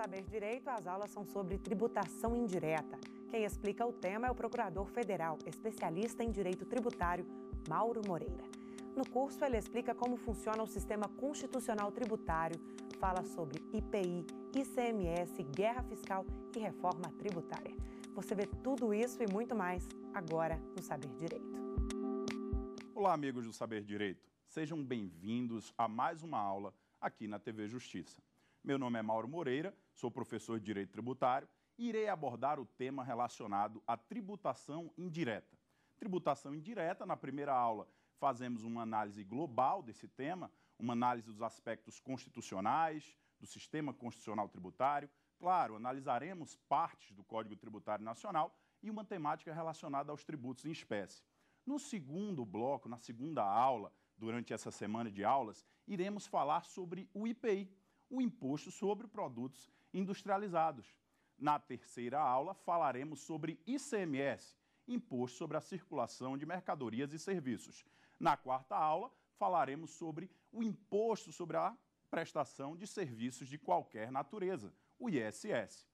Saber Direito, as aulas são sobre tributação indireta. Quem explica o tema é o procurador federal, especialista em direito tributário, Mauro Moreira. No curso, ele explica como funciona o sistema constitucional tributário, fala sobre IPI, ICMS, guerra fiscal e reforma tributária. Você vê tudo isso e muito mais agora no Saber Direito. Olá, amigos do Saber Direito. Sejam bem-vindos a mais uma aula aqui na TV Justiça. Meu nome é Mauro Moreira sou professor de Direito Tributário e irei abordar o tema relacionado à tributação indireta. Tributação indireta, na primeira aula, fazemos uma análise global desse tema, uma análise dos aspectos constitucionais, do sistema constitucional tributário. Claro, analisaremos partes do Código Tributário Nacional e uma temática relacionada aos tributos em espécie. No segundo bloco, na segunda aula, durante essa semana de aulas, iremos falar sobre o IPI, o Imposto sobre Produtos industrializados. Na terceira aula, falaremos sobre ICMS, Imposto sobre a Circulação de Mercadorias e Serviços. Na quarta aula, falaremos sobre o Imposto sobre a Prestação de Serviços de Qualquer Natureza, o ISS.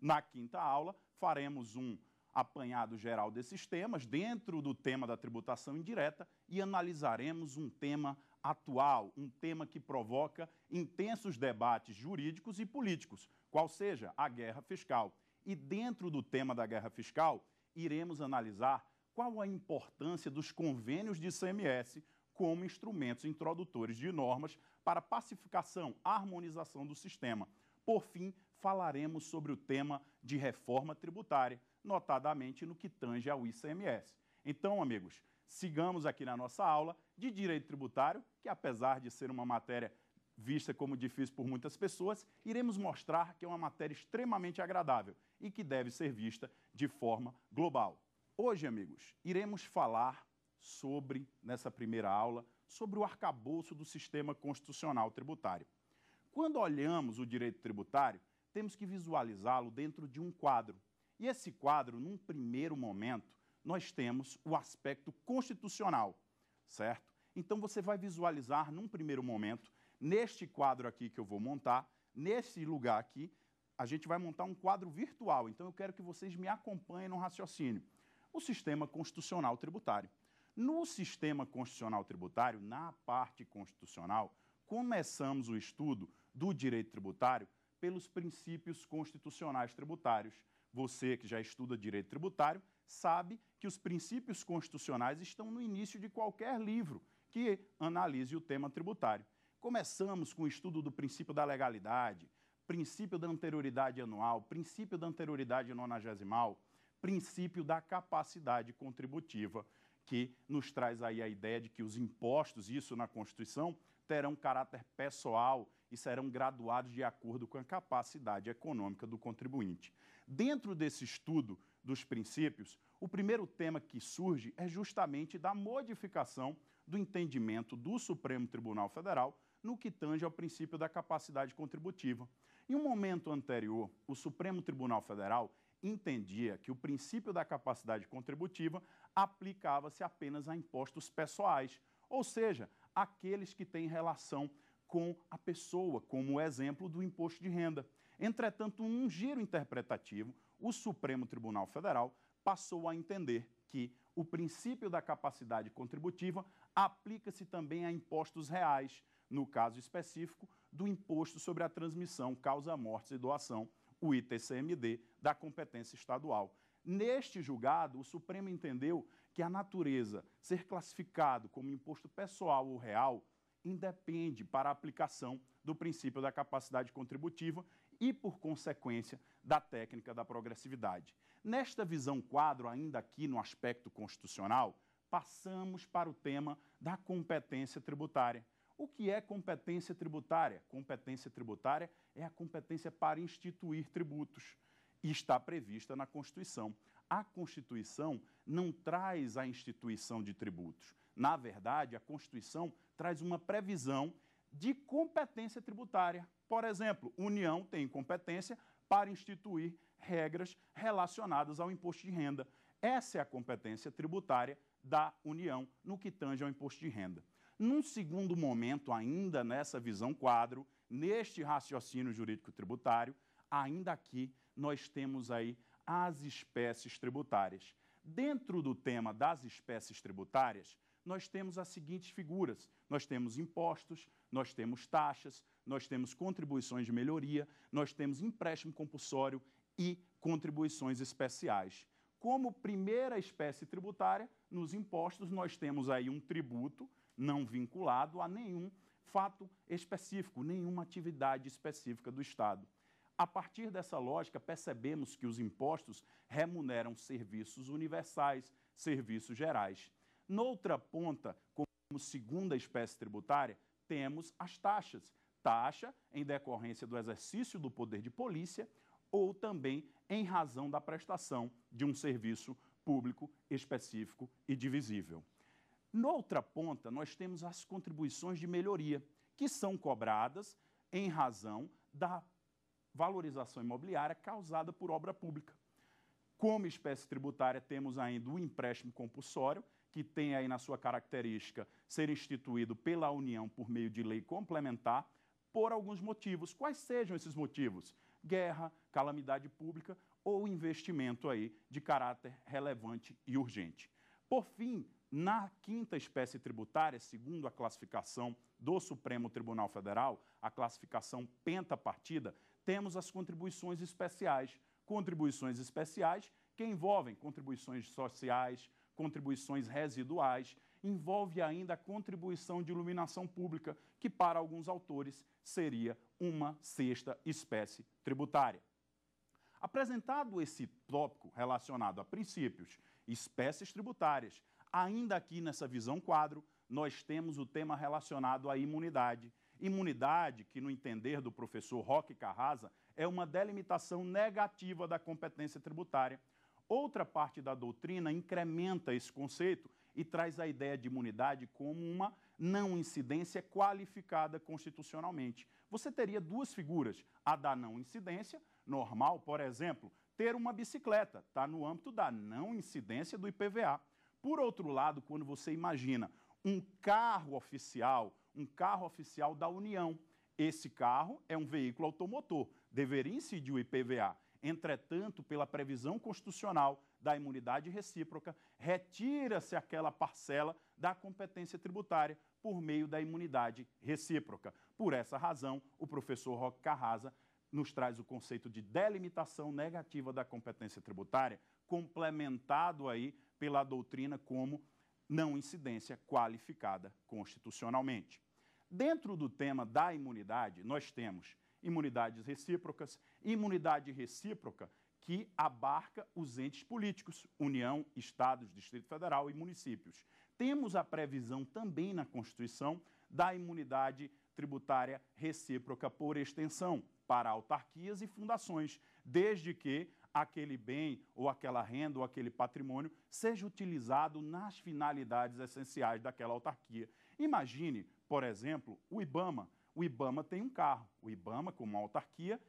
Na quinta aula, faremos um apanhado geral desses temas dentro do tema da tributação indireta e analisaremos um tema atual, um tema que provoca intensos debates jurídicos e políticos, qual seja a guerra fiscal. E dentro do tema da guerra fiscal, iremos analisar qual a importância dos convênios de ICMS como instrumentos introdutores de normas para pacificação, harmonização do sistema. Por fim, falaremos sobre o tema de reforma tributária, notadamente no que tange ao ICMS. Então, amigos, sigamos aqui na nossa aula de direito tributário, que apesar de ser uma matéria vista como difícil por muitas pessoas, iremos mostrar que é uma matéria extremamente agradável e que deve ser vista de forma global. Hoje, amigos, iremos falar sobre, nessa primeira aula, sobre o arcabouço do sistema constitucional tributário. Quando olhamos o direito tributário, temos que visualizá-lo dentro de um quadro. E esse quadro, num primeiro momento, nós temos o aspecto constitucional, certo? Então você vai visualizar num primeiro momento, neste quadro aqui que eu vou montar, nesse lugar aqui, a gente vai montar um quadro virtual. Então eu quero que vocês me acompanhem no raciocínio. O sistema constitucional tributário. No sistema constitucional tributário, na parte constitucional, começamos o estudo do direito tributário pelos princípios constitucionais tributários. Você que já estuda direito tributário sabe que os princípios constitucionais estão no início de qualquer livro que analise o tema tributário. Começamos com o estudo do princípio da legalidade, princípio da anterioridade anual, princípio da anterioridade nonagesimal, princípio da capacidade contributiva, que nos traz aí a ideia de que os impostos, isso na Constituição, terão caráter pessoal, e serão graduados de acordo com a capacidade econômica do contribuinte. Dentro desse estudo dos princípios, o primeiro tema que surge é justamente da modificação do entendimento do Supremo Tribunal Federal no que tange ao princípio da capacidade contributiva. Em um momento anterior, o Supremo Tribunal Federal entendia que o princípio da capacidade contributiva aplicava-se apenas a impostos pessoais, ou seja, aqueles que têm relação com a pessoa, como o exemplo do imposto de renda. Entretanto, um giro interpretativo, o Supremo Tribunal Federal passou a entender que o princípio da capacidade contributiva aplica-se também a impostos reais, no caso específico do imposto sobre a transmissão, causa-mortes e doação, o ITCMD, da competência estadual. Neste julgado, o Supremo entendeu que a natureza ser classificado como imposto pessoal ou real independe para a aplicação do princípio da capacidade contributiva e, por consequência, da técnica da progressividade. Nesta visão quadro, ainda aqui no aspecto constitucional, passamos para o tema da competência tributária. O que é competência tributária? Competência tributária é a competência para instituir tributos e está prevista na Constituição. A Constituição não traz a instituição de tributos, na verdade, a Constituição traz uma previsão de competência tributária. Por exemplo, União tem competência para instituir regras relacionadas ao imposto de renda. Essa é a competência tributária da União no que tange ao imposto de renda. Num segundo momento, ainda nessa visão quadro, neste raciocínio jurídico tributário, ainda aqui nós temos aí as espécies tributárias. Dentro do tema das espécies tributárias, nós temos as seguintes figuras: nós temos impostos, nós temos taxas, nós temos contribuições de melhoria, nós temos empréstimo compulsório e contribuições especiais. Como primeira espécie tributária, nos impostos nós temos aí um tributo não vinculado a nenhum fato específico, nenhuma atividade específica do Estado. A partir dessa lógica, percebemos que os impostos remuneram serviços universais, serviços gerais. Noutra ponta, como segunda espécie tributária, temos as taxas. Taxa em decorrência do exercício do poder de polícia ou também em razão da prestação de um serviço público específico e divisível. Noutra ponta, nós temos as contribuições de melhoria, que são cobradas em razão da valorização imobiliária causada por obra pública. Como espécie tributária, temos ainda o empréstimo compulsório, que tem aí na sua característica ser instituído pela União por meio de lei complementar, por alguns motivos. Quais sejam esses motivos? Guerra, calamidade pública ou investimento aí de caráter relevante e urgente. Por fim, na quinta espécie tributária, segundo a classificação do Supremo Tribunal Federal, a classificação pentapartida, temos as contribuições especiais. Contribuições especiais que envolvem contribuições sociais, contribuições residuais, envolve ainda a contribuição de iluminação pública, que para alguns autores seria uma sexta espécie tributária. Apresentado esse tópico relacionado a princípios, espécies tributárias, ainda aqui nessa visão quadro, nós temos o tema relacionado à imunidade. Imunidade, que no entender do professor Roque Carrasa, é uma delimitação negativa da competência tributária, Outra parte da doutrina incrementa esse conceito e traz a ideia de imunidade como uma não incidência qualificada constitucionalmente. Você teria duas figuras: a da não incidência, normal, por exemplo, ter uma bicicleta, está no âmbito da não incidência do IPVA. Por outro lado, quando você imagina um carro oficial, um carro oficial da União, esse carro é um veículo automotor, deveria incidir o IPVA. Entretanto, pela previsão constitucional da imunidade recíproca, retira-se aquela parcela da competência tributária por meio da imunidade recíproca. Por essa razão, o professor Roque Carrasa nos traz o conceito de delimitação negativa da competência tributária, complementado aí pela doutrina como não incidência qualificada constitucionalmente. Dentro do tema da imunidade, nós temos imunidades recíprocas, imunidade recíproca que abarca os entes políticos, União, Estados, Distrito Federal e municípios. Temos a previsão também na Constituição da imunidade tributária recíproca por extensão para autarquias e fundações, desde que aquele bem ou aquela renda ou aquele patrimônio seja utilizado nas finalidades essenciais daquela autarquia. Imagine, por exemplo, o IBAMA o IBAMA tem um carro. O IBAMA, como autarquia,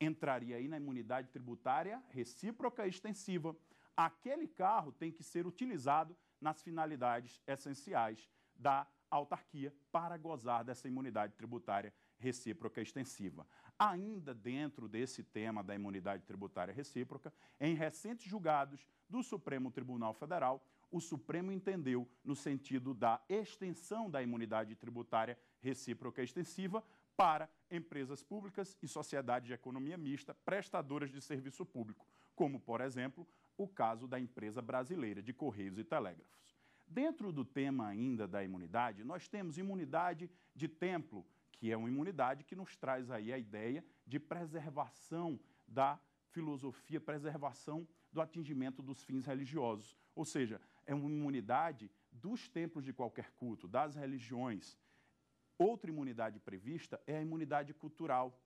entraria aí na imunidade tributária recíproca extensiva. Aquele carro tem que ser utilizado nas finalidades essenciais da autarquia para gozar dessa imunidade tributária recíproca extensiva. Ainda dentro desse tema da imunidade tributária recíproca, em recentes julgados do Supremo Tribunal Federal, o Supremo entendeu no sentido da extensão da imunidade tributária recíproca extensiva para empresas públicas e sociedades de economia mista prestadoras de serviço público, como, por exemplo, o caso da empresa brasileira de Correios e Telégrafos. Dentro do tema ainda da imunidade, nós temos imunidade de templo, que é uma imunidade que nos traz aí a ideia de preservação da filosofia, preservação do atingimento dos fins religiosos. Ou seja, é uma imunidade dos templos de qualquer culto, das religiões. Outra imunidade prevista é a imunidade cultural,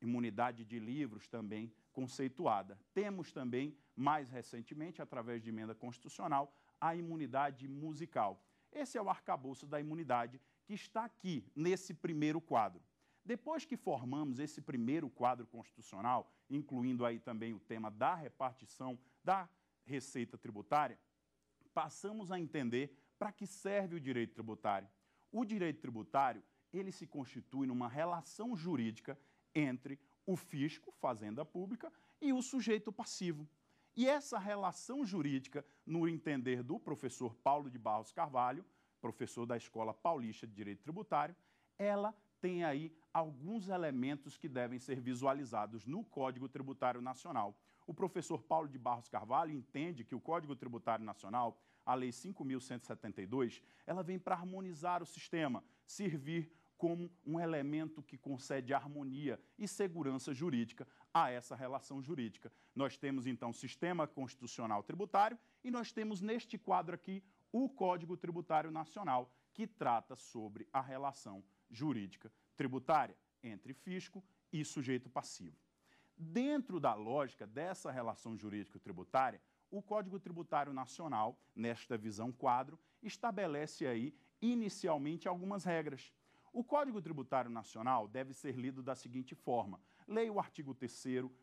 imunidade de livros também conceituada. Temos também, mais recentemente, através de emenda constitucional, a imunidade musical. Esse é o arcabouço da imunidade que está aqui nesse primeiro quadro. Depois que formamos esse primeiro quadro constitucional, incluindo aí também o tema da repartição da receita tributária, passamos a entender para que serve o direito tributário. O direito tributário, ele se constitui numa relação jurídica entre o fisco, fazenda pública, e o sujeito passivo. E essa relação jurídica, no entender do professor Paulo de Barros Carvalho, professor da Escola Paulista de Direito Tributário, ela tem aí alguns elementos que devem ser visualizados no Código Tributário Nacional. O professor Paulo de Barros Carvalho entende que o Código Tributário Nacional, a Lei 5.172, ela vem para harmonizar o sistema, servir como um elemento que concede harmonia e segurança jurídica a essa relação jurídica. Nós temos então sistema constitucional tributário e nós temos neste quadro aqui o Código Tributário Nacional, que trata sobre a relação jurídica tributária entre fisco e sujeito passivo. Dentro da lógica dessa relação jurídico-tributária, o Código Tributário Nacional, nesta visão quadro, estabelece aí inicialmente algumas regras. O Código Tributário Nacional deve ser lido da seguinte forma: leia o artigo 3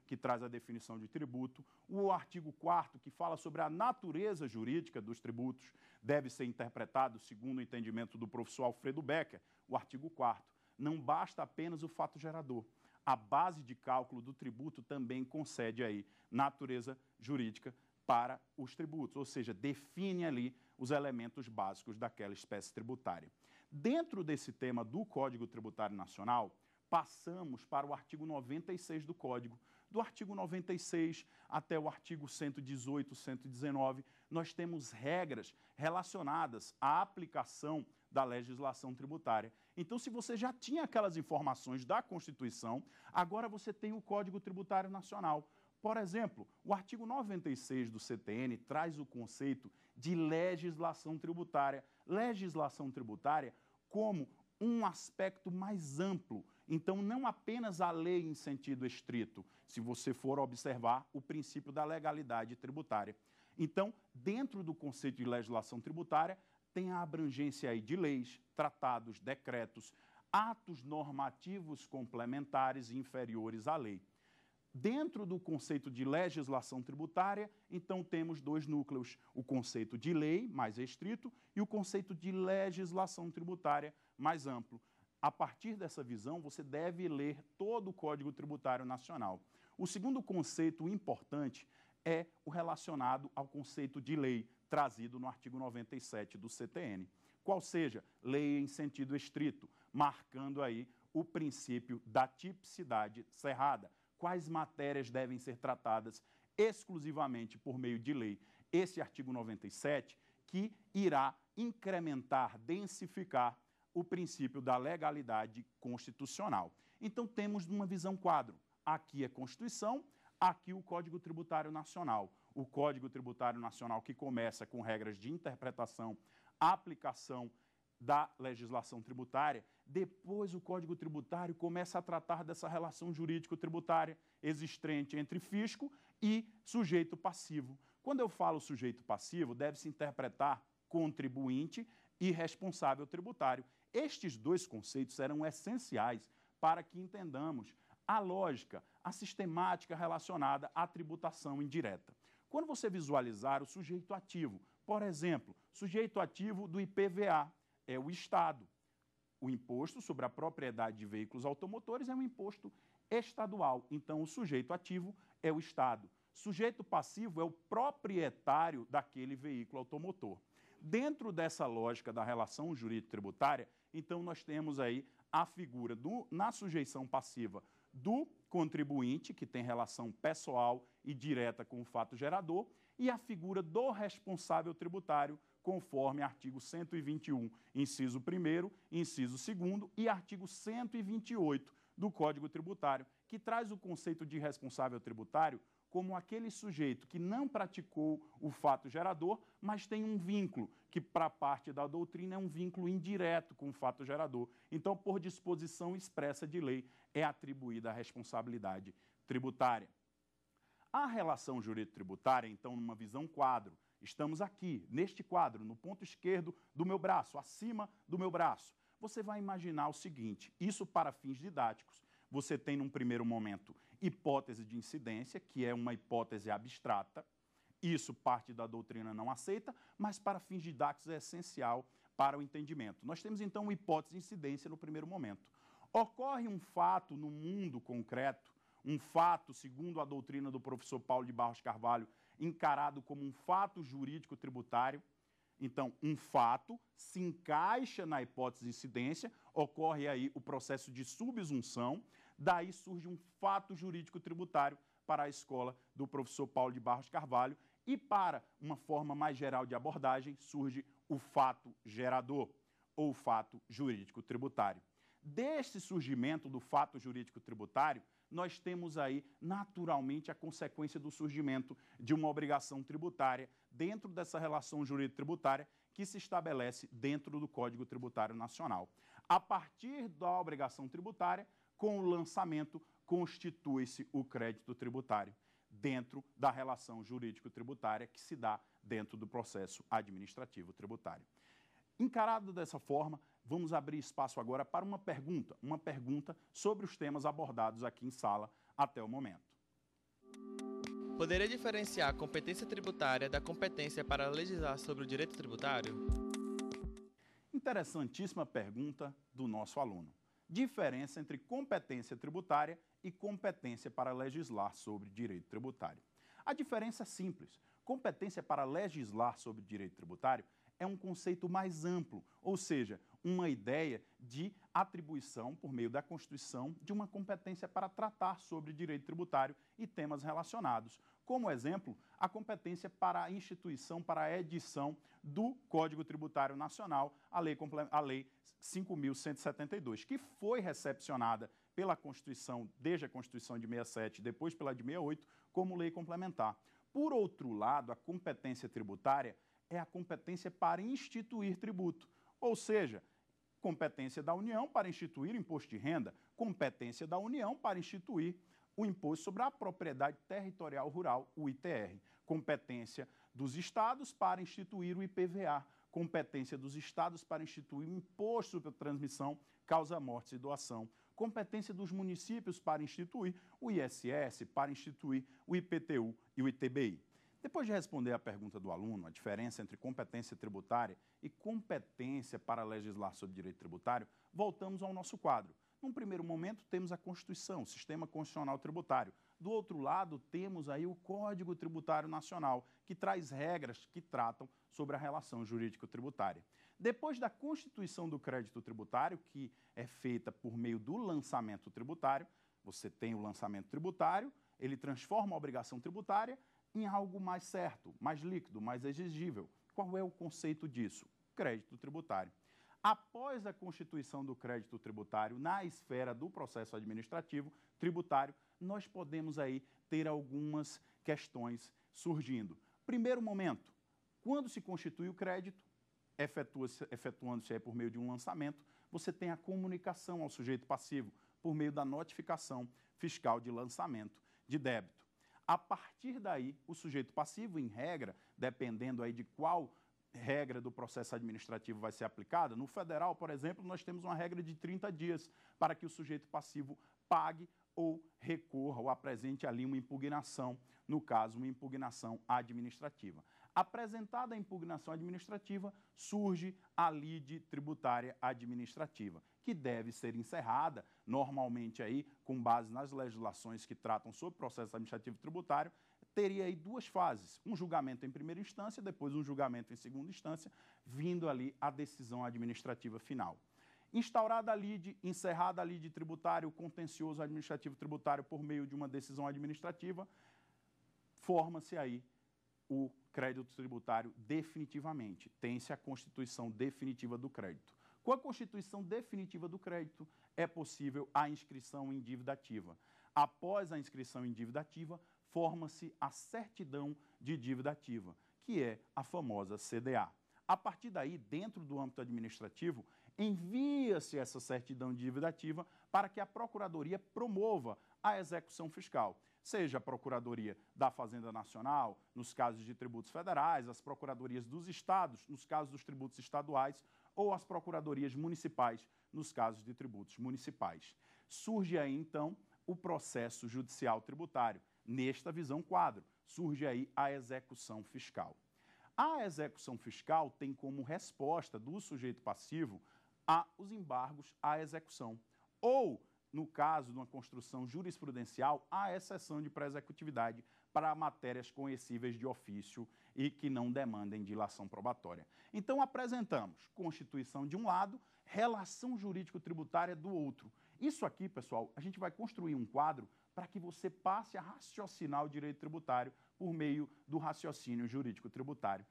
que traz a definição de tributo, o artigo 4 que fala sobre a natureza jurídica dos tributos, deve ser interpretado segundo o entendimento do professor Alfredo Becker, o artigo 4 Não basta apenas o fato gerador a base de cálculo do tributo também concede aí natureza jurídica para os tributos, ou seja, define ali os elementos básicos daquela espécie tributária. Dentro desse tema do Código Tributário Nacional, passamos para o artigo 96 do Código. Do artigo 96 até o artigo 118, 119, nós temos regras relacionadas à aplicação da legislação tributária. Então, se você já tinha aquelas informações da Constituição, agora você tem o Código Tributário Nacional. Por exemplo, o artigo 96 do CTN traz o conceito de legislação tributária. Legislação tributária como um aspecto mais amplo. Então, não apenas a lei em sentido estrito, se você for observar o princípio da legalidade tributária. Então, dentro do conceito de legislação tributária, tem a abrangência aí de leis, tratados, decretos, atos normativos complementares e inferiores à lei. Dentro do conceito de legislação tributária, então temos dois núcleos: o conceito de lei, mais restrito, e o conceito de legislação tributária, mais amplo. A partir dessa visão, você deve ler todo o Código Tributário Nacional. O segundo conceito importante é o relacionado ao conceito de lei, trazido no artigo 97 do CTN, qual seja lei em sentido estrito, marcando aí o princípio da tipicidade cerrada. Quais matérias devem ser tratadas exclusivamente por meio de lei? Esse artigo 97 que irá incrementar, densificar o princípio da legalidade constitucional. Então temos uma visão quadro. Aqui é Constituição, aqui o Código Tributário Nacional o Código Tributário Nacional, que começa com regras de interpretação, aplicação da legislação tributária, depois o Código Tributário começa a tratar dessa relação jurídico-tributária existente entre fisco e sujeito passivo. Quando eu falo sujeito passivo, deve-se interpretar contribuinte e responsável tributário. Estes dois conceitos serão essenciais para que entendamos a lógica, a sistemática relacionada à tributação indireta. Quando você visualizar o sujeito ativo, por exemplo, sujeito ativo do IPVA é o Estado. O imposto sobre a propriedade de veículos automotores é um imposto estadual. Então, o sujeito ativo é o Estado. Sujeito passivo é o proprietário daquele veículo automotor. Dentro dessa lógica da relação jurídico-tributária, então nós temos aí a figura do, na sujeição passiva do contribuinte, que tem relação pessoal e direta com o fato gerador, e a figura do responsável tributário, conforme artigo 121, inciso 1, inciso 2 e artigo 128 do Código Tributário, que traz o conceito de responsável tributário como aquele sujeito que não praticou o fato gerador, mas tem um vínculo, que para parte da doutrina é um vínculo indireto com o fato gerador. Então, por disposição expressa de lei, é atribuída a responsabilidade tributária. A relação jurídico-tributária, então, numa visão quadro, estamos aqui, neste quadro, no ponto esquerdo do meu braço, acima do meu braço. Você vai imaginar o seguinte: isso para fins didáticos você tem, num primeiro momento, hipótese de incidência, que é uma hipótese abstrata. Isso parte da doutrina não aceita, mas para fins didáticos é essencial para o entendimento. Nós temos, então, uma hipótese de incidência no primeiro momento. Ocorre um fato no mundo concreto, um fato, segundo a doutrina do professor Paulo de Barros Carvalho, encarado como um fato jurídico tributário. Então, um fato se encaixa na hipótese de incidência, ocorre aí o processo de subsunção, Daí surge um fato jurídico tributário para a escola do professor Paulo de Barros Carvalho e para uma forma mais geral de abordagem surge o fato gerador ou fato jurídico tributário. Deste surgimento do fato jurídico tributário, nós temos aí naturalmente a consequência do surgimento de uma obrigação tributária dentro dessa relação jurídico tributária que se estabelece dentro do Código Tributário Nacional. A partir da obrigação tributária, com o lançamento, constitui-se o crédito tributário dentro da relação jurídico-tributária que se dá dentro do processo administrativo tributário. Encarado dessa forma, vamos abrir espaço agora para uma pergunta, uma pergunta sobre os temas abordados aqui em sala até o momento. Poderia diferenciar a competência tributária da competência para legislar sobre o direito tributário? Interessantíssima pergunta do nosso aluno diferença entre competência tributária e competência para legislar sobre direito tributário. A diferença é simples. Competência para legislar sobre direito tributário é um conceito mais amplo, ou seja, uma ideia de atribuição, por meio da Constituição, de uma competência para tratar sobre direito tributário e temas relacionados, como exemplo, a competência para a instituição para a edição do Código Tributário Nacional, a Lei, a lei 5.172, que foi recepcionada pela Constituição, desde a Constituição de 67, depois pela de 68, como lei complementar. Por outro lado, a competência tributária é a competência para instituir tributo, ou seja, competência da União para instituir imposto de renda, competência da União para instituir o Imposto sobre a Propriedade Territorial Rural, o ITR, competência dos estados para instituir o IPVA, competência dos estados para instituir o Imposto sobre Transmissão, Causa Mortes e Doação, competência dos municípios para instituir o ISS, para instituir o IPTU e o ITBI. Depois de responder à pergunta do aluno, a diferença entre competência tributária e competência para legislar sobre direito tributário, voltamos ao nosso quadro num primeiro momento, temos a Constituição, o Sistema Constitucional Tributário. Do outro lado, temos aí o Código Tributário Nacional, que traz regras que tratam sobre a relação jurídico-tributária. Depois da constituição do crédito tributário, que é feita por meio do lançamento tributário, você tem o lançamento tributário, ele transforma a obrigação tributária em algo mais certo, mais líquido, mais exigível. Qual é o conceito disso? Crédito tributário após a constituição do crédito tributário na esfera do processo administrativo tributário, nós podemos aí ter algumas questões surgindo. Primeiro momento, quando se constitui o crédito, se efetuando-se por meio de um lançamento, você tem a comunicação ao sujeito passivo por meio da notificação fiscal de lançamento de débito. A partir daí, o sujeito passivo, em regra, dependendo aí de qual regra do processo administrativo vai ser aplicada, no federal, por exemplo, nós temos uma regra de 30 dias para que o sujeito passivo pague ou recorra ou apresente ali uma impugnação, no caso, uma impugnação administrativa. Apresentada a impugnação administrativa, surge a lide tributária administrativa, que deve ser encerrada, normalmente aí, com base nas legislações que tratam sobre processo administrativo tributário, teria aí duas fases: um julgamento em primeira instância, depois um julgamento em segunda instância, vindo ali a decisão administrativa final. Instaurada a lide, encerrada a lide tributária, o contencioso administrativo tributário por meio de uma decisão administrativa, forma-se aí o crédito tributário definitivamente. Tem-se a constituição definitiva do crédito. Com a constituição definitiva do crédito, é possível a inscrição em dívida ativa. Após a inscrição em dívida ativa, forma-se a certidão de dívida ativa, que é a famosa CDA. A partir daí, dentro do âmbito administrativo, envia-se essa certidão de dívida ativa para que a Procuradoria promova a execução fiscal, seja a Procuradoria da Fazenda Nacional, nos casos de tributos federais, as Procuradorias dos Estados, nos casos dos tributos estaduais, ou as Procuradorias Municipais, nos casos de tributos municipais. Surge aí, então, o processo judicial tributário, nesta visão quadro. Surge aí a execução fiscal. A execução fiscal tem como resposta do sujeito passivo a os embargos à execução. Ou, no caso de uma construção jurisprudencial, a exceção de pré-executividade para matérias conhecíveis de ofício e que não demandem dilação probatória. Então, apresentamos Constituição de um lado, relação jurídico-tributária do outro. Isso aqui, pessoal, a gente vai construir um quadro para que você passe a raciocinar o direito tributário por meio do raciocínio jurídico tributário.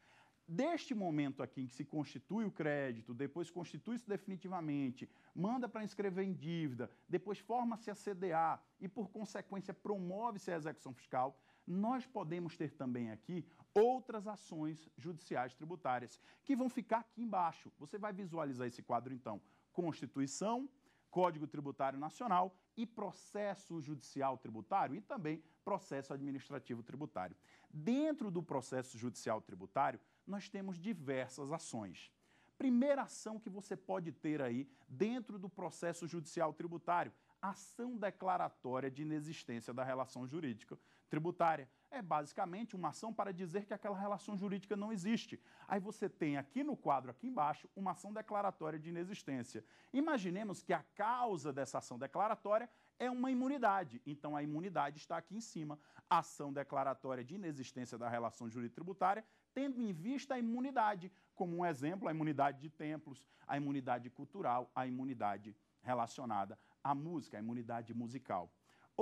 Deste momento aqui em que se constitui o crédito, depois constitui-se definitivamente, manda para inscrever em dívida, depois forma-se a CDA e, por consequência, promove-se a execução fiscal, nós podemos ter também aqui outras ações judiciais tributárias, que vão ficar aqui embaixo. Você vai visualizar esse quadro, então. Constituição, Código Tributário Nacional e processo judicial tributário e também processo administrativo tributário. Dentro do processo judicial tributário, nós temos diversas ações. Primeira ação que você pode ter aí dentro do processo judicial tributário, ação declaratória de inexistência da relação jurídica tributária é basicamente uma ação para dizer que aquela relação jurídica não existe. Aí você tem aqui no quadro, aqui embaixo, uma ação declaratória de inexistência. Imaginemos que a causa dessa ação declaratória é uma imunidade. Então a imunidade está aqui em cima. Ação declaratória de inexistência da relação jurídica tributária, tendo em vista a imunidade, como um exemplo, a imunidade de templos, a imunidade cultural, a imunidade relacionada à música, a imunidade musical.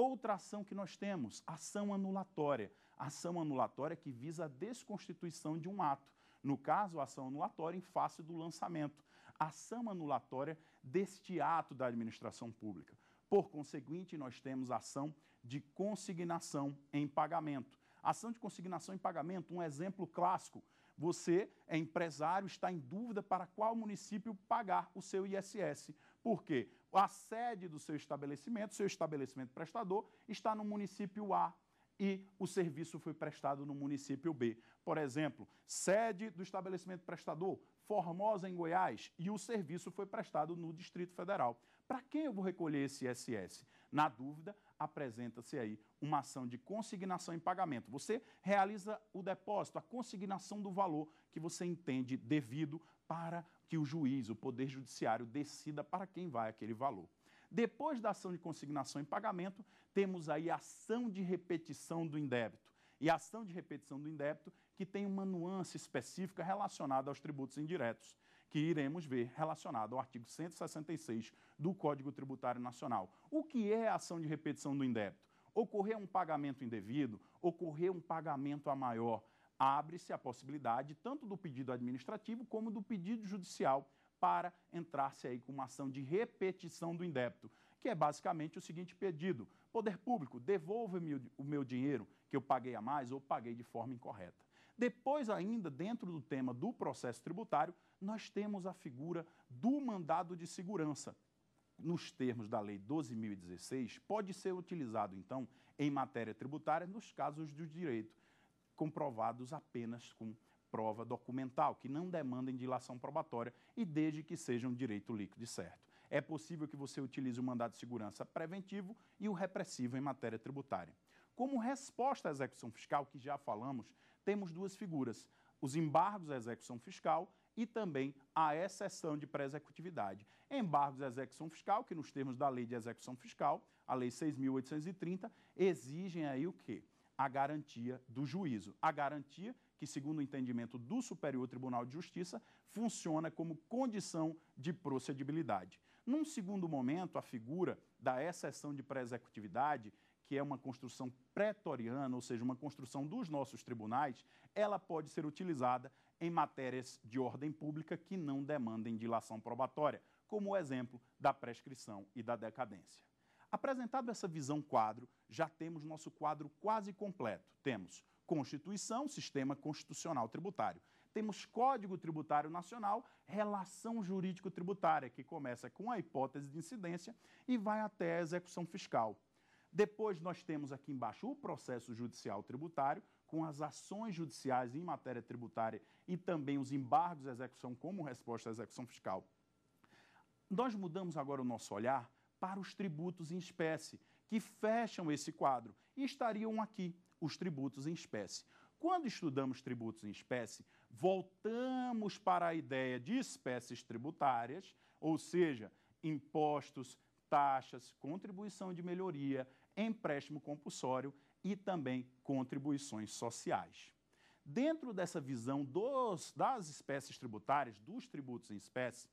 Outra ação que nós temos, ação anulatória. Ação anulatória que visa a desconstituição de um ato. No caso, ação anulatória em face do lançamento. Ação anulatória deste ato da administração pública. Por conseguinte, nós temos ação de consignação em pagamento. Ação de consignação em pagamento, um exemplo clássico. Você é empresário, está em dúvida para qual município pagar o seu ISS. Por quê? A sede do seu estabelecimento, seu estabelecimento prestador, está no município A e o serviço foi prestado no município B. Por exemplo, sede do estabelecimento prestador, Formosa, em Goiás, e o serviço foi prestado no Distrito Federal. Para quem eu vou recolher esse SS? Na dúvida, apresenta-se aí uma ação de consignação em pagamento. Você realiza o depósito, a consignação do valor que você entende devido para que o juiz, o poder judiciário, decida para quem vai aquele valor. Depois da ação de consignação e pagamento, temos aí a ação de repetição do indébito. E a ação de repetição do indébito que tem uma nuance específica relacionada aos tributos indiretos, que iremos ver relacionado ao artigo 166 do Código Tributário Nacional. O que é a ação de repetição do indébito? Ocorrer um pagamento indevido, ocorrer um pagamento a maior, abre-se a possibilidade tanto do pedido administrativo como do pedido judicial para entrar-se aí com uma ação de repetição do indébito, que é basicamente o seguinte pedido: Poder Público, devolva-me o meu dinheiro que eu paguei a mais ou paguei de forma incorreta. Depois, ainda dentro do tema do processo tributário, nós temos a figura do mandado de segurança. Nos termos da Lei 12.016, pode ser utilizado, então, em matéria tributária, nos casos de direito comprovados apenas com prova documental, que não demandem dilação probatória e desde que sejam um direito líquido e certo. É possível que você utilize o mandado de segurança preventivo e o repressivo em matéria tributária. Como resposta à execução fiscal, que já falamos, temos duas figuras: os embargos à execução fiscal e também a exceção de pré-executividade. Embargos à execução fiscal, que nos termos da Lei de Execução Fiscal, a Lei 6.830, exigem aí o quê? a garantia do juízo. A garantia que, segundo o entendimento do Superior Tribunal de Justiça, funciona como condição de procedibilidade. Num segundo momento, a figura da exceção de pré-executividade, que é uma construção pretoriana, ou seja, uma construção dos nossos tribunais, ela pode ser utilizada em matérias de ordem pública que não demandem dilação probatória, como o exemplo da prescrição e da decadência. Apresentado essa visão quadro, já temos nosso quadro quase completo. Temos Constituição, sistema constitucional tributário. Temos Código Tributário Nacional, relação jurídico-tributária, que começa com a hipótese de incidência e vai até a execução fiscal. Depois nós temos aqui embaixo o processo judicial tributário, com as ações judiciais em matéria tributária e também os embargos à execução como resposta à execução fiscal. Nós mudamos agora o nosso olhar para os tributos em espécie, que fecham esse quadro. E estariam aqui os tributos em espécie. Quando estudamos tributos em espécie, voltamos para a ideia de espécies tributárias, ou seja, impostos, taxas, contribuição de melhoria, empréstimo compulsório e também contribuições sociais. Dentro dessa visão dos, das espécies tributárias, dos tributos em espécie,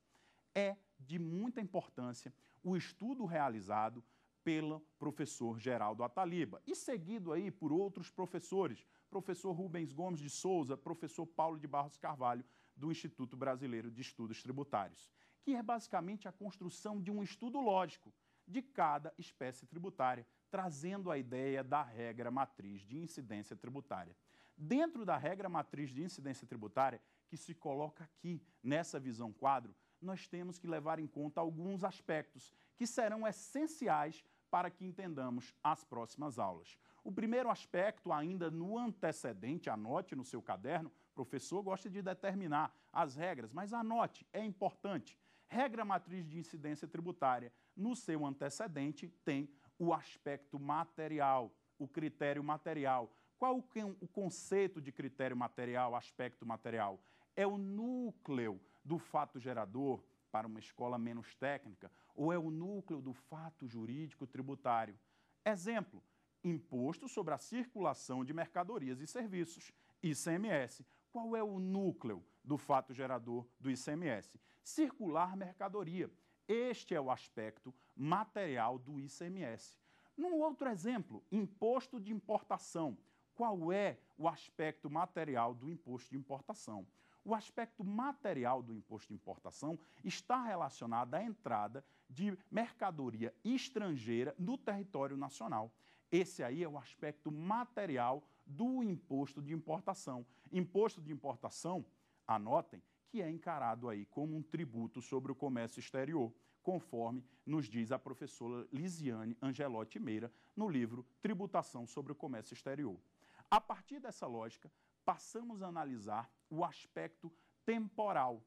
é de muita importância o estudo realizado pelo professor Geraldo Ataliba e seguido aí por outros professores, professor Rubens Gomes de Souza, professor Paulo de Barros Carvalho, do Instituto Brasileiro de Estudos Tributários, que é basicamente a construção de um estudo lógico de cada espécie tributária, trazendo a ideia da regra matriz de incidência tributária. Dentro da regra matriz de incidência tributária, que se coloca aqui nessa visão quadro, nós temos que levar em conta alguns aspectos que serão essenciais para que entendamos as próximas aulas. O primeiro aspecto, ainda no antecedente, anote no seu caderno, o professor gosta de determinar as regras, mas anote, é importante. Regra matriz de incidência tributária, no seu antecedente, tem o aspecto material, o critério material. Qual o conceito de critério material, aspecto material? É o núcleo do fato gerador para uma escola menos técnica, ou é o núcleo do fato jurídico tributário. Exemplo: imposto sobre a circulação de mercadorias e serviços, ICMS. Qual é o núcleo do fato gerador do ICMS? Circular mercadoria. Este é o aspecto material do ICMS. Num outro exemplo, imposto de importação. Qual é o aspecto material do imposto de importação? O aspecto material do imposto de importação está relacionado à entrada de mercadoria estrangeira no território nacional. Esse aí é o aspecto material do imposto de importação. Imposto de importação, anotem, que é encarado aí como um tributo sobre o comércio exterior, conforme nos diz a professora Lisiane Angelotti Meira no livro Tributação sobre o Comércio Exterior. A partir dessa lógica, passamos a analisar o aspecto temporal.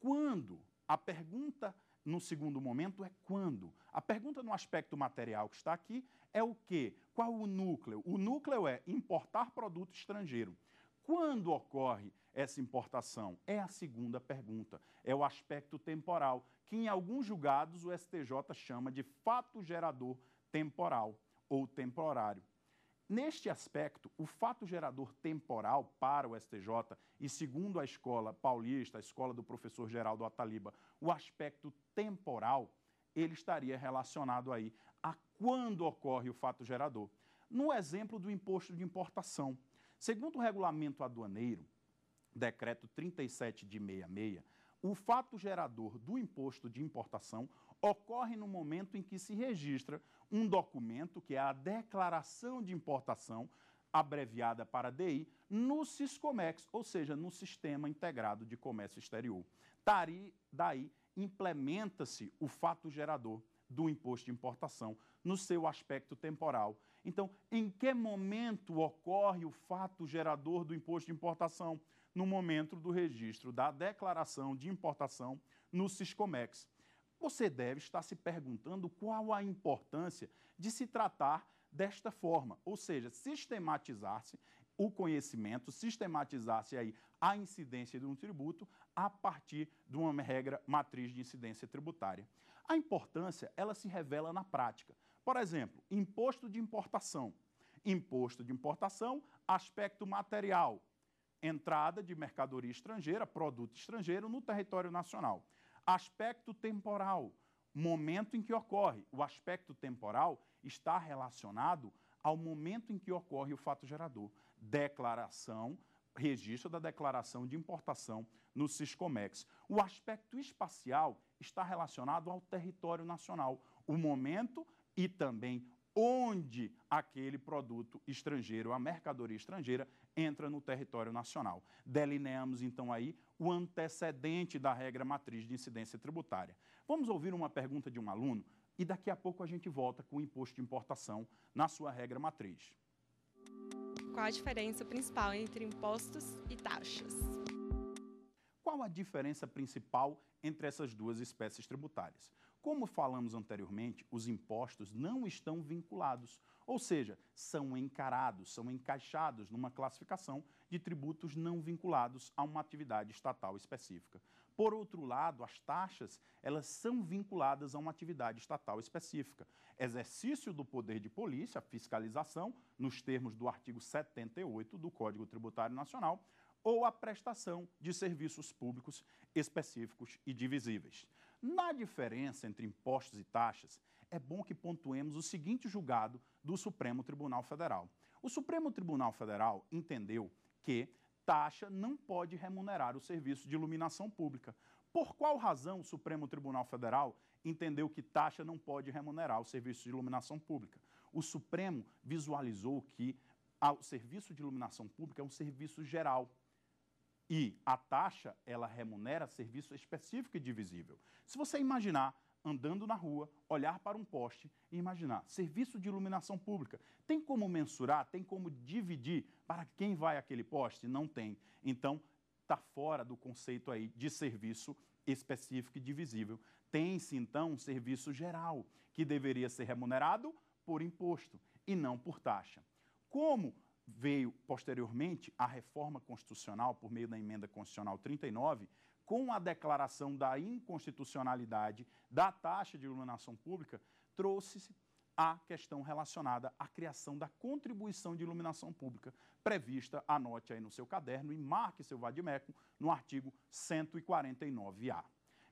Quando? A pergunta no segundo momento é quando. A pergunta no aspecto material que está aqui é o que? Qual o núcleo? O núcleo é importar produto estrangeiro. Quando ocorre essa importação? É a segunda pergunta. É o aspecto temporal, que em alguns julgados o STJ chama de fato gerador temporal ou temporário. Neste aspecto, o fato gerador temporal para o STJ e, segundo a escola paulista, a escola do professor Geraldo Ataliba, o aspecto temporal, ele estaria relacionado aí a quando ocorre o fato gerador. No exemplo do imposto de importação, segundo o regulamento aduaneiro, decreto 37 de 66, o fato gerador do imposto de importação ocorre no momento em que se registra um documento, que é a Declaração de Importação, abreviada para DI, no Siscomex, ou seja, no Sistema Integrado de Comércio Exterior. Daí, daí implementa-se o fato gerador do imposto de importação no seu aspecto temporal. Então, em que momento ocorre o fato gerador do imposto de importação? No momento do registro da declaração de importação no Siscomex. Você deve estar se perguntando qual a importância de se tratar desta forma, ou seja, sistematizar-se o conhecimento, sistematizar-se aí a incidência de um tributo a partir de uma regra matriz de incidência tributária. A importância, ela se revela na prática. Por exemplo, imposto de importação. Imposto de importação, aspecto material, entrada de mercadoria estrangeira, produto estrangeiro no território nacional. Aspecto temporal, momento em que ocorre. O aspecto temporal está relacionado ao momento em que ocorre o fato gerador. Declaração, registro da declaração de importação no Siscomex. O aspecto espacial está relacionado ao território nacional, o momento e também onde aquele produto estrangeiro, a mercadoria estrangeira, entra no território nacional. Delineamos então aí o antecedente da regra matriz de incidência tributária. Vamos ouvir uma pergunta de um aluno e daqui a pouco a gente volta com o imposto de importação na sua regra matriz. Qual a diferença principal entre impostos e taxas? Qual a diferença principal entre essas duas espécies tributárias? Como falamos anteriormente, os impostos não estão vinculados, ou seja, são encarados, são encaixados numa classificação de tributos não vinculados a uma atividade estatal específica. Por outro lado, as taxas, elas são vinculadas a uma atividade estatal específica. Exercício do poder de polícia, fiscalização, nos termos do artigo 78 do Código Tributário Nacional, ou a prestação de serviços públicos específicos e divisíveis. Na diferença entre impostos e taxas, é bom que pontuemos o seguinte julgado do Supremo Tribunal Federal. O Supremo Tribunal Federal entendeu que taxa não pode remunerar o serviço de iluminação pública. Por qual razão o Supremo Tribunal Federal entendeu que taxa não pode remunerar o serviço de iluminação pública? O Supremo visualizou que ah, o serviço de iluminação pública é um serviço geral, e a taxa, ela remunera serviço específico e divisível. Se você imaginar andando na rua, olhar para um poste e imaginar serviço de iluminação pública, tem como mensurar, tem como dividir para quem vai aquele poste? Não tem. Então, está fora do conceito aí de serviço específico e divisível. Tem-se então um serviço geral que deveria ser remunerado por imposto e não por taxa. Como veio posteriormente a reforma constitucional por meio da emenda constitucional 39, com a declaração da inconstitucionalidade da taxa de iluminação pública, trouxe-se a questão relacionada à criação da contribuição de iluminação pública, prevista, anote aí no seu caderno e marque seu vademecum no artigo 149-A.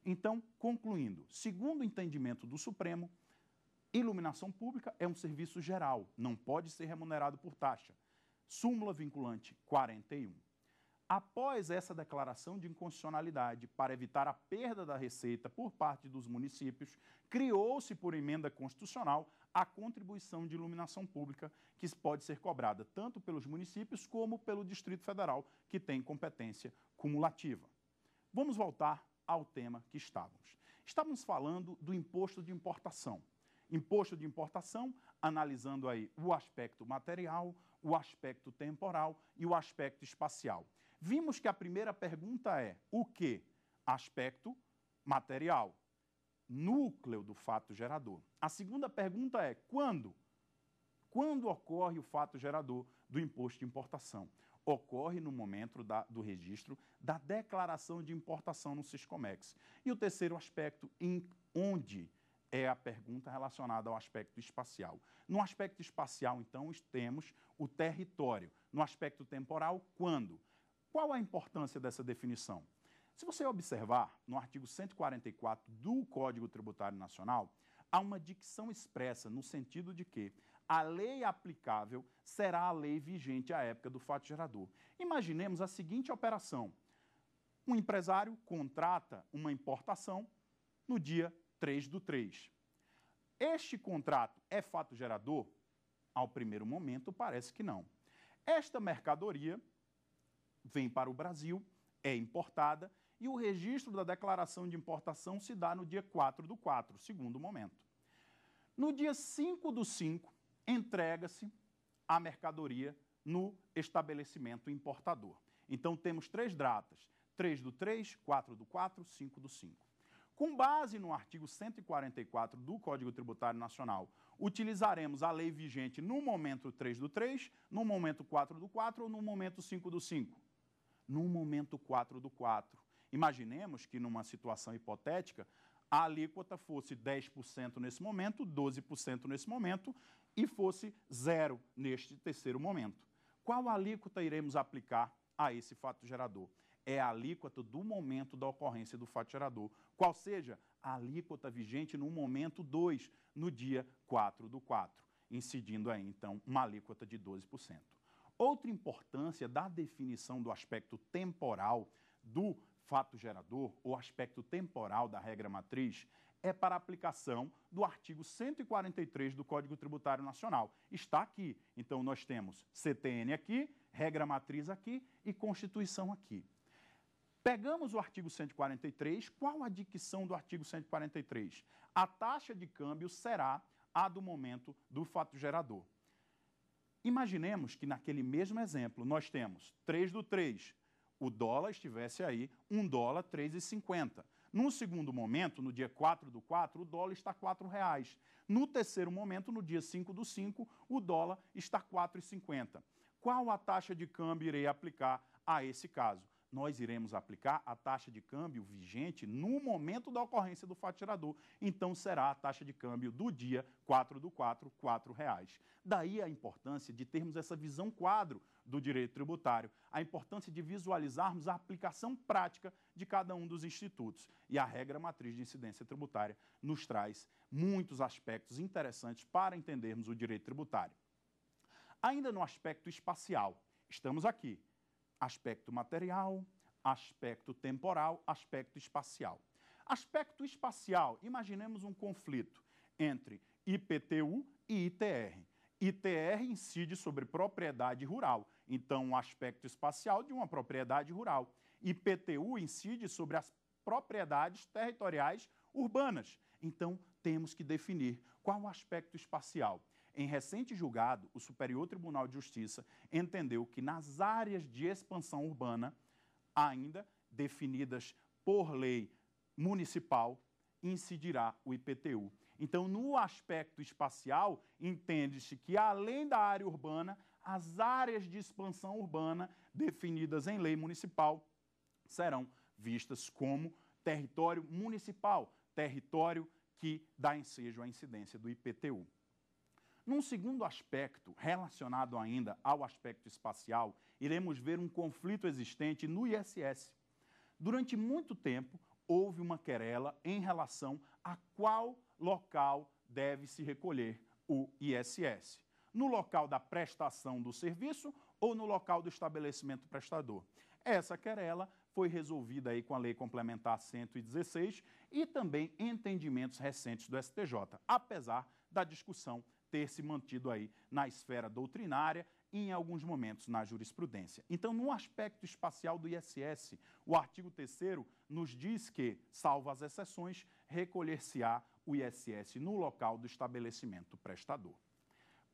Então, concluindo, segundo o entendimento do Supremo, iluminação pública é um serviço geral, não pode ser remunerado por taxa. Súmula vinculante 41. Após essa declaração de inconstitucionalidade, para evitar a perda da receita por parte dos municípios, criou-se por emenda constitucional a contribuição de iluminação pública, que pode ser cobrada tanto pelos municípios como pelo Distrito Federal, que tem competência cumulativa. Vamos voltar ao tema que estávamos. Estávamos falando do imposto de importação. Imposto de importação, analisando aí o aspecto material, o aspecto temporal e o aspecto espacial. Vimos que a primeira pergunta é: o que? Aspecto material, núcleo do fato gerador. A segunda pergunta é: quando? Quando ocorre o fato gerador do imposto de importação? Ocorre no momento da, do registro da declaração de importação no Siscomex. E o terceiro aspecto, em onde é a pergunta relacionada ao aspecto espacial. No aspecto espacial, então, temos o território. No aspecto temporal, quando? Qual a importância dessa definição? Se você observar no artigo 144 do Código Tributário Nacional, há uma dicção expressa no sentido de que a lei aplicável será a lei vigente à época do fato gerador. Imaginemos a seguinte operação: um empresário contrata uma importação no dia 3 do 3. Este contrato é fato gerador? Ao primeiro momento, parece que não. Esta mercadoria vem para o Brasil, é importada e o registro da declaração de importação se dá no dia 4 do 4, segundo momento. No dia 5 do 5, entrega-se a mercadoria no estabelecimento importador. Então temos três datas: 3 do 3, 4 do 4, 5 do 5. Com base no artigo 144 do Código Tributário Nacional, utilizaremos a lei vigente no momento 3 do 3, no momento 4 do 4 ou no momento 5 do 5? No momento 4 do 4. Imaginemos que numa situação hipotética, a alíquota fosse 10% nesse momento, 12% nesse momento e fosse zero neste terceiro momento. Qual alíquota iremos aplicar a esse fato gerador? É a alíquota do momento da ocorrência do fato gerador, qual seja a alíquota vigente no momento 2, no dia 4 do 4, incidindo aí, então, uma alíquota de 12%. Outra importância da definição do aspecto temporal do fato gerador, ou aspecto temporal da regra matriz, é para aplicação do artigo 143 do Código Tributário Nacional. Está aqui. Então, nós temos CTN aqui, regra matriz aqui e Constituição aqui. Pegamos o artigo 143, qual a dicção do artigo 143? A taxa de câmbio será a do momento do fato gerador. Imaginemos que naquele mesmo exemplo nós temos 3 do 3, o dólar estivesse aí 1 dólar 3,50. No segundo momento, no dia 4 do 4, o dólar está R$ reais. No terceiro momento, no dia 5 do 5, o dólar está R$ 4,50. Qual a taxa de câmbio irei aplicar a esse caso? nós iremos aplicar a taxa de câmbio vigente no momento da ocorrência do fato gerador. Então será a taxa de câmbio do dia 4 do 4, R$ reais. Daí a importância de termos essa visão quadro do direito tributário, a importância de visualizarmos a aplicação prática de cada um dos institutos. E a regra matriz de incidência tributária nos traz muitos aspectos interessantes para entendermos o direito tributário. Ainda no aspecto espacial, estamos aqui aspecto material, aspecto temporal, aspecto espacial. Aspecto espacial, imaginemos um conflito entre IPTU e ITR. ITR incide sobre propriedade rural, então um aspecto espacial de uma propriedade rural. IPTU incide sobre as propriedades territoriais urbanas. Então temos que definir qual o aspecto espacial. Em recente julgado, o Superior Tribunal de Justiça entendeu que nas áreas de expansão urbana, ainda definidas por lei municipal, incidirá o IPTU. Então, no aspecto espacial, entende-se que além da área urbana, as áreas de expansão urbana definidas em lei municipal serão vistas como território municipal, território que dá ensejo à incidência do IPTU. Num segundo aspecto, relacionado ainda ao aspecto espacial, iremos ver um conflito existente no ISS. Durante muito tempo, houve uma querela em relação a qual local deve se recolher o ISS. No local da prestação do serviço ou no local do estabelecimento prestador. Essa querela foi resolvida aí com a Lei Complementar 116 e também entendimentos recentes do STJ, apesar da discussão ter se mantido aí na esfera doutrinária e em alguns momentos na jurisprudência. Então, no aspecto espacial do ISS, o artigo 3 nos diz que, salvo as exceções, recolher-se-á o ISS no local do estabelecimento prestador.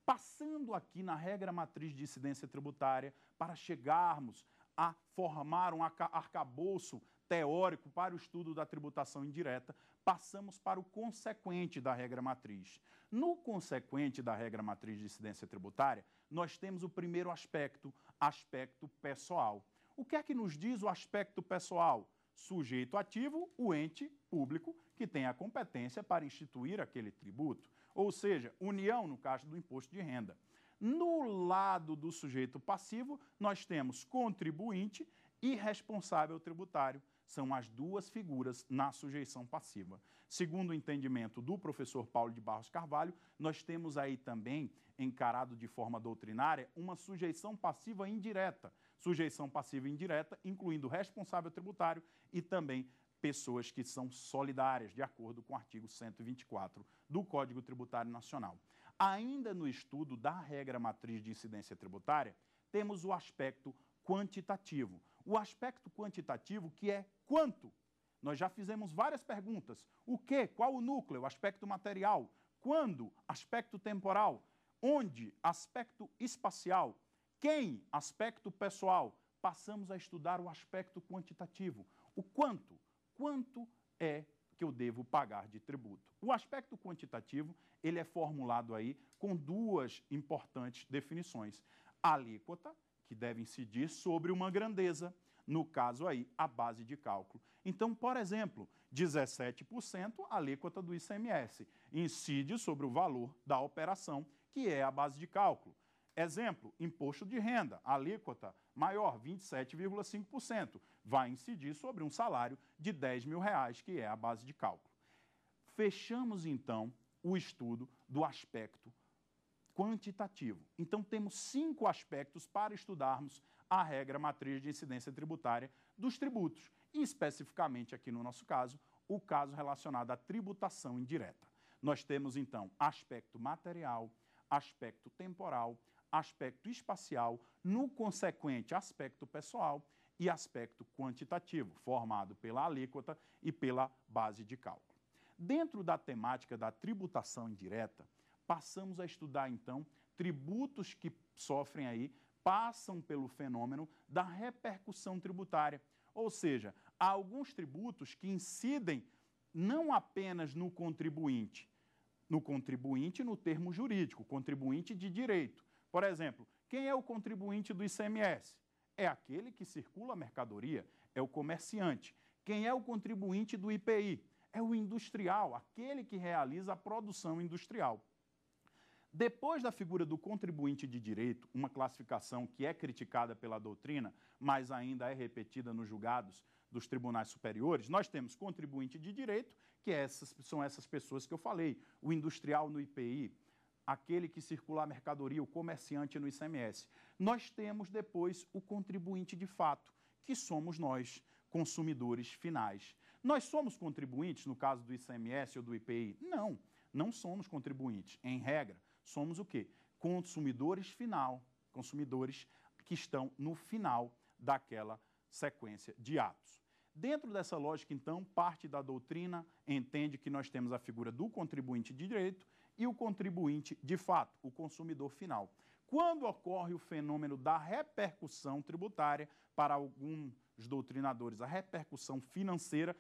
Passando aqui na regra matriz de incidência tributária, para chegarmos a formar um arcabouço teórico para o estudo da tributação indireta, passamos para o consequente da regra matriz. No consequente da regra matriz de incidência tributária, nós temos o primeiro aspecto, aspecto pessoal. O que é que nos diz o aspecto pessoal? Sujeito ativo, o ente público que tem a competência para instituir aquele tributo, ou seja, união no caso do imposto de renda. No lado do sujeito passivo, nós temos contribuinte e responsável tributário são as duas figuras na sujeição passiva. Segundo o entendimento do professor Paulo de Barros Carvalho, nós temos aí também, encarado de forma doutrinária, uma sujeição passiva indireta. Sujeição passiva indireta, incluindo responsável tributário e também pessoas que são solidárias, de acordo com o artigo 124 do Código Tributário Nacional. Ainda no estudo da regra matriz de incidência tributária, temos o aspecto quantitativo o aspecto quantitativo, que é quanto. Nós já fizemos várias perguntas. O que? Qual o núcleo? Aspecto material. Quando? Aspecto temporal. Onde? Aspecto espacial. Quem? Aspecto pessoal. Passamos a estudar o aspecto quantitativo. O quanto? Quanto é que eu devo pagar de tributo? O aspecto quantitativo, ele é formulado aí com duas importantes definições. A alíquota, que devem incidir sobre uma grandeza, no caso aí, a base de cálculo. Então, por exemplo, 17% a alíquota do ICMS incide sobre o valor da operação, que é a base de cálculo. Exemplo, imposto de renda, alíquota maior, 27,5%, vai incidir sobre um salário de 10 mil reais, que é a base de cálculo. Fechamos, então, o estudo do aspecto quantitativo. Então, temos cinco aspectos para estudarmos a regra matriz de incidência tributária dos tributos, e especificamente aqui no nosso caso, o caso relacionado à tributação indireta. Nós temos, então, aspecto material, aspecto temporal, aspecto espacial, no consequente, aspecto pessoal e aspecto quantitativo, formado pela alíquota e pela base de cálculo. Dentro da temática da tributação indireta, Passamos a estudar então tributos que sofrem aí, passam pelo fenômeno da repercussão tributária. Ou seja, há alguns tributos que incidem não apenas no contribuinte, no contribuinte no termo jurídico, contribuinte de direito. Por exemplo, quem é o contribuinte do ICMS? É aquele que circula a mercadoria, é o comerciante. Quem é o contribuinte do IPI? É o industrial, aquele que realiza a produção industrial. Depois da figura do contribuinte de direito, uma classificação que é criticada pela doutrina, mas ainda é repetida nos julgados dos tribunais superiores, nós temos contribuinte de direito, que é essas, são essas pessoas que eu falei: o industrial no IPI, aquele que circula a mercadoria, o comerciante no ICMS. Nós temos depois o contribuinte de fato, que somos nós, consumidores finais. Nós somos contribuintes no caso do ICMS ou do IPI? Não, não somos contribuintes, em regra somos o quê? Consumidores final, consumidores que estão no final daquela sequência de atos. Dentro dessa lógica, então, parte da doutrina entende que nós temos a figura do contribuinte de direito e o contribuinte de fato, o consumidor final. Quando ocorre o fenômeno da repercussão tributária, para alguns doutrinadores, a repercussão financeira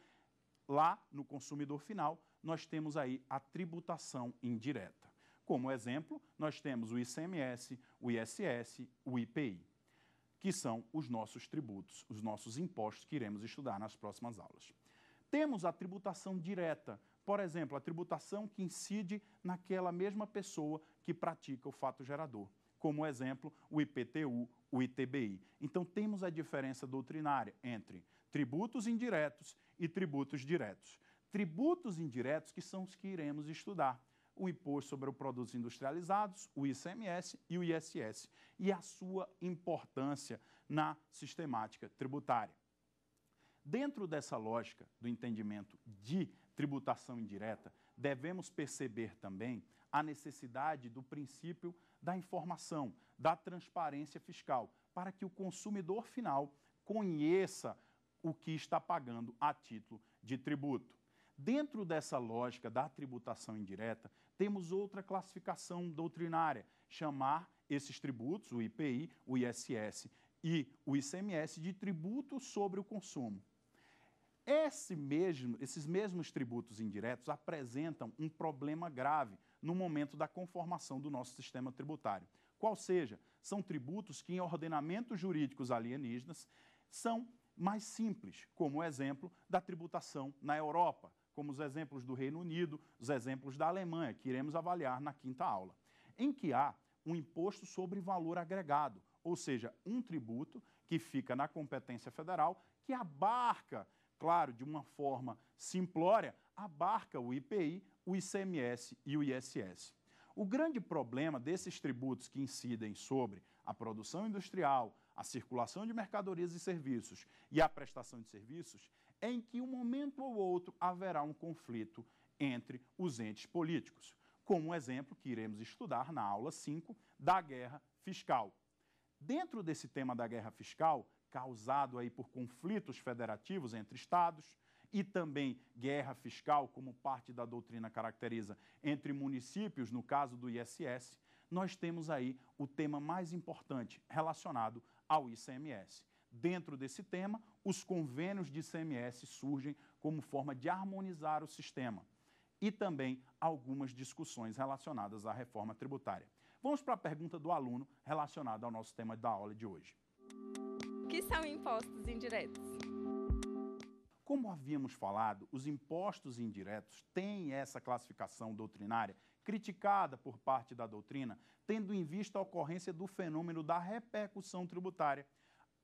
lá no consumidor final, nós temos aí a tributação indireta. Como exemplo, nós temos o ICMS, o ISS, o IPI, que são os nossos tributos, os nossos impostos que iremos estudar nas próximas aulas. Temos a tributação direta, por exemplo, a tributação que incide naquela mesma pessoa que pratica o fato gerador, como exemplo, o IPTU, o ITBI. Então, temos a diferença doutrinária entre tributos indiretos e tributos diretos. Tributos indiretos que são os que iremos estudar o Imposto sobre os Produtos Industrializados, o ICMS e o ISS, e a sua importância na sistemática tributária. Dentro dessa lógica do entendimento de tributação indireta, devemos perceber também a necessidade do princípio da informação, da transparência fiscal, para que o consumidor final conheça o que está pagando a título de tributo. Dentro dessa lógica da tributação indireta, temos outra classificação doutrinária, chamar esses tributos, o IPI, o ISS e o ICMS, de tributo sobre o consumo. Esse mesmo, esses mesmos tributos indiretos apresentam um problema grave no momento da conformação do nosso sistema tributário. Qual seja, são tributos que, em ordenamentos jurídicos alienígenas, são mais simples, como o exemplo da tributação na Europa, como os exemplos do Reino Unido, os exemplos da Alemanha, que iremos avaliar na quinta aula, em que há um imposto sobre valor agregado, ou seja, um tributo que fica na competência federal, que abarca, claro, de uma forma simplória, abarca o IPI, o ICMS e o ISS. O grande problema desses tributos que incidem sobre a produção industrial, a circulação de mercadorias e serviços e a prestação de serviços em que um momento ou outro haverá um conflito entre os entes políticos, como um exemplo que iremos estudar na aula 5 da guerra fiscal. Dentro desse tema da guerra fiscal, causado aí por conflitos federativos entre estados e também guerra fiscal, como parte da doutrina caracteriza, entre municípios, no caso do ISS, nós temos aí o tema mais importante relacionado ao ICMS. Dentro desse tema, os convênios de ICMS surgem como forma de harmonizar o sistema e também algumas discussões relacionadas à reforma tributária. Vamos para a pergunta do aluno relacionada ao nosso tema da aula de hoje. O que são impostos indiretos? Como havíamos falado, os impostos indiretos têm essa classificação doutrinária criticada por parte da doutrina, tendo em vista a ocorrência do fenômeno da repercussão tributária,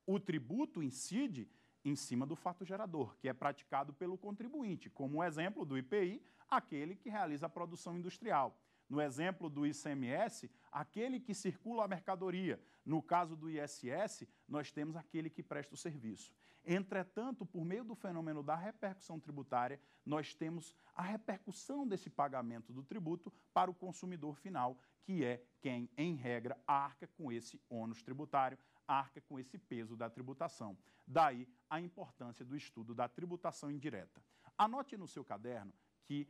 o tributo incide em cima do fato gerador, que é praticado pelo contribuinte, como exemplo do IPI, aquele que realiza a produção industrial. No exemplo do ICMS, aquele que circula a mercadoria. No caso do ISS, nós temos aquele que presta o serviço. Entretanto, por meio do fenômeno da repercussão tributária, nós temos a repercussão desse pagamento do tributo para o consumidor final, que é quem, em regra, arca com esse ônus tributário, arca com esse peso da tributação. Daí a importância do estudo da tributação indireta. Anote no seu caderno que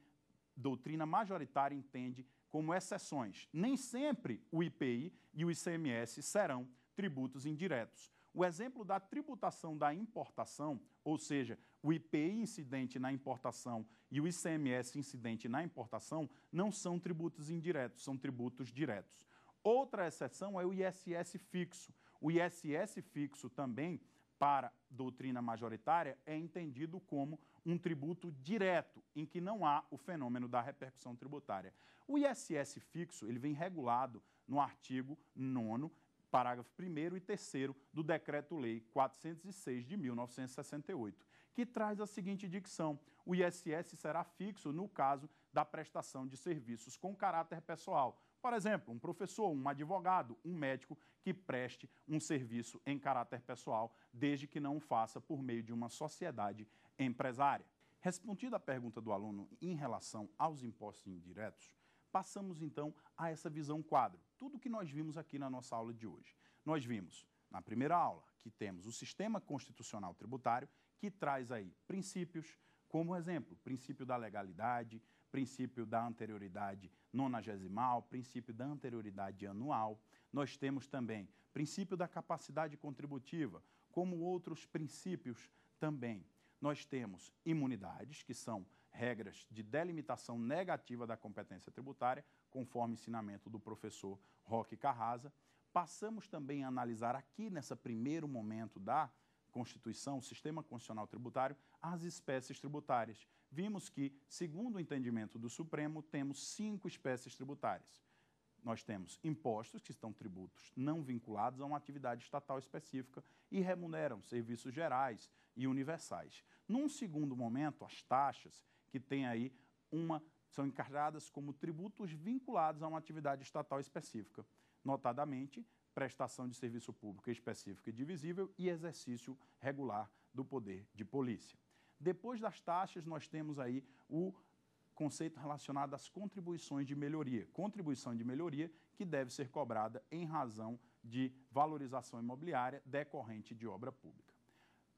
doutrina majoritária entende como exceções. Nem sempre o IPI e o ICMS serão tributos indiretos. O exemplo da tributação da importação, ou seja, o IPI incidente na importação e o ICMS incidente na importação, não são tributos indiretos, são tributos diretos. Outra exceção é o ISS fixo, o ISS fixo também, para doutrina majoritária, é entendido como um tributo direto, em que não há o fenômeno da repercussão tributária. O ISS fixo, ele vem regulado no artigo 9 parágrafo 1 e 3 do Decreto-Lei 406 de 1968, que traz a seguinte dicção: o ISS será fixo no caso da prestação de serviços com caráter pessoal, por exemplo, um professor, um advogado, um médico que preste um serviço em caráter pessoal, desde que não o faça por meio de uma sociedade empresária. Respondida a pergunta do aluno em relação aos impostos indiretos, passamos então a essa visão quadro. Tudo que nós vimos aqui na nossa aula de hoje. Nós vimos na primeira aula que temos o sistema constitucional tributário que traz aí princípios, como exemplo, princípio da legalidade, princípio da anterioridade nonagesimal, princípio da anterioridade anual. Nós temos também princípio da capacidade contributiva, como outros princípios também. Nós temos imunidades, que são regras de delimitação negativa da competência tributária, conforme ensinamento do professor Roque Carrasa. Passamos também a analisar aqui, nesse primeiro momento da Constituição, o sistema constitucional tributário, as espécies tributárias, vimos que, segundo o entendimento do Supremo, temos cinco espécies tributárias. Nós temos impostos, que são tributos não vinculados a uma atividade estatal específica e remuneram serviços gerais e universais. Num segundo momento, as taxas, que têm aí uma são encarregadas como tributos vinculados a uma atividade estatal específica, notadamente prestação de serviço público específico e divisível e exercício regular do poder de polícia. Depois das taxas, nós temos aí o conceito relacionado às contribuições de melhoria. Contribuição de melhoria que deve ser cobrada em razão de valorização imobiliária decorrente de obra pública.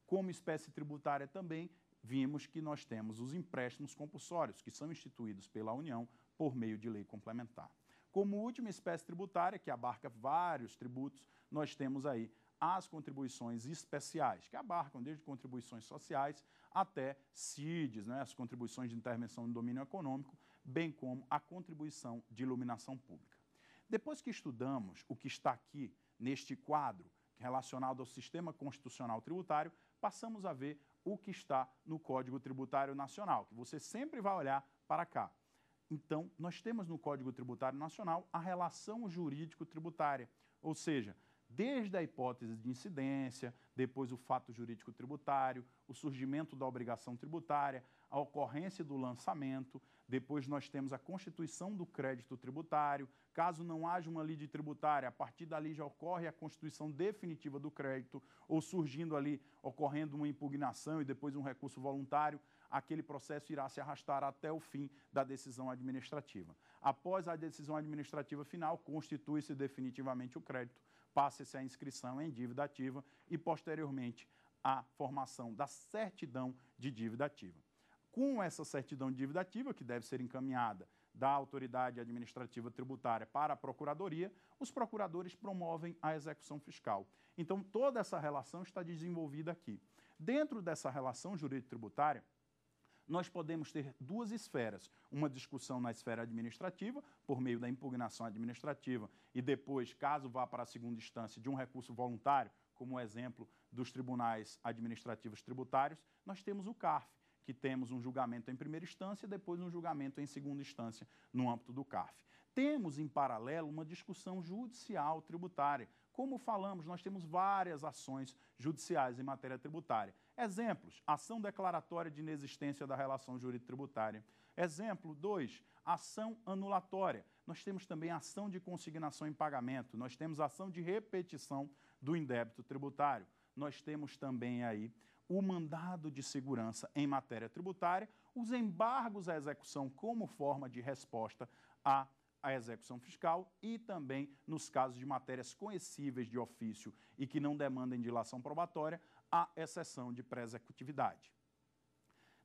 Como espécie tributária também, vimos que nós temos os empréstimos compulsórios, que são instituídos pela União por meio de lei complementar. Como última espécie tributária, que abarca vários tributos, nós temos aí as contribuições especiais, que abarcam desde contribuições sociais até CIDs, né, as contribuições de intervenção no domínio econômico, bem como a contribuição de iluminação pública. Depois que estudamos o que está aqui neste quadro relacionado ao sistema constitucional tributário, passamos a ver o que está no Código Tributário Nacional, que você sempre vai olhar para cá. Então, nós temos no Código Tributário Nacional a relação jurídico-tributária, ou seja, desde a hipótese de incidência, depois o fato jurídico tributário, o surgimento da obrigação tributária, a ocorrência do lançamento, depois nós temos a constituição do crédito tributário, caso não haja uma lide tributária, a partir dali já ocorre a constituição definitiva do crédito, ou surgindo ali, ocorrendo uma impugnação e depois um recurso voluntário, aquele processo irá se arrastar até o fim da decisão administrativa. Após a decisão administrativa final, constitui-se definitivamente o crédito passe-se a inscrição em dívida ativa e, posteriormente, a formação da certidão de dívida ativa. Com essa certidão de dívida ativa, que deve ser encaminhada da autoridade administrativa tributária para a procuradoria, os procuradores promovem a execução fiscal. Então, toda essa relação está desenvolvida aqui. Dentro dessa relação jurídico-tributária, nós podemos ter duas esferas: uma discussão na esfera administrativa, por meio da impugnação administrativa, e depois, caso vá para a segunda instância, de um recurso voluntário, como o exemplo dos tribunais administrativos tributários, nós temos o CARF, que temos um julgamento em primeira instância, depois um julgamento em segunda instância no âmbito do CARF. Temos, em paralelo, uma discussão judicial tributária, como falamos, nós temos várias ações judiciais em matéria tributária. Exemplos: ação declaratória de inexistência da relação jurídico-tributária. Exemplo 2, ação anulatória. Nós temos também ação de consignação em pagamento, nós temos ação de repetição do indébito tributário. Nós temos também aí o mandado de segurança em matéria tributária, os embargos à execução como forma de resposta à à execução fiscal e também nos casos de matérias conhecíveis de ofício e que não demandem dilação probatória, a exceção de pré-executividade.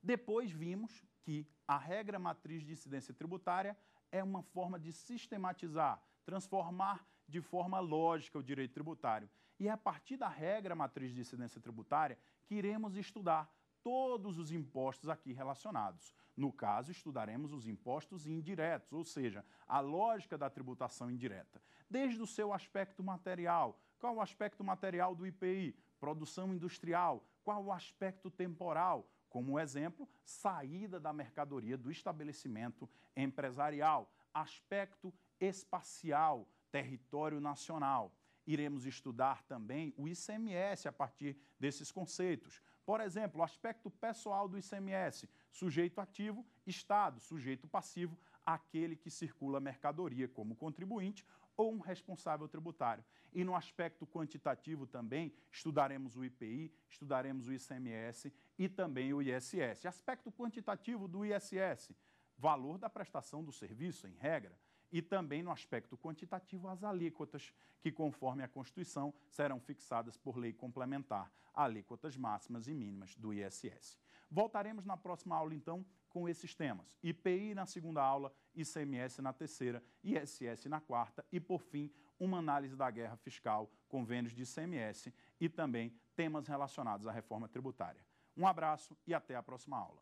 Depois vimos que a regra matriz de incidência tributária é uma forma de sistematizar, transformar de forma lógica o direito tributário. E é a partir da regra matriz de incidência tributária que iremos estudar todos os impostos aqui relacionados. No caso, estudaremos os impostos indiretos, ou seja, a lógica da tributação indireta, desde o seu aspecto material. Qual o aspecto material do IPI? Produção industrial. Qual o aspecto temporal? Como exemplo, saída da mercadoria do estabelecimento empresarial. Aspecto espacial, território nacional. Iremos estudar também o ICMS a partir desses conceitos por exemplo, o aspecto pessoal do ICMS, sujeito ativo, Estado, sujeito passivo, aquele que circula mercadoria como contribuinte ou um responsável tributário. E no aspecto quantitativo também, estudaremos o IPI, estudaremos o ICMS e também o ISS. Aspecto quantitativo do ISS, valor da prestação do serviço, em regra e também no aspecto quantitativo as alíquotas, que conforme a Constituição serão fixadas por lei complementar, alíquotas máximas e mínimas do ISS. Voltaremos na próxima aula então com esses temas: IPI na segunda aula, ICMS na terceira, ISS na quarta e por fim, uma análise da guerra fiscal, convênios de ICMS e também temas relacionados à reforma tributária. Um abraço e até a próxima aula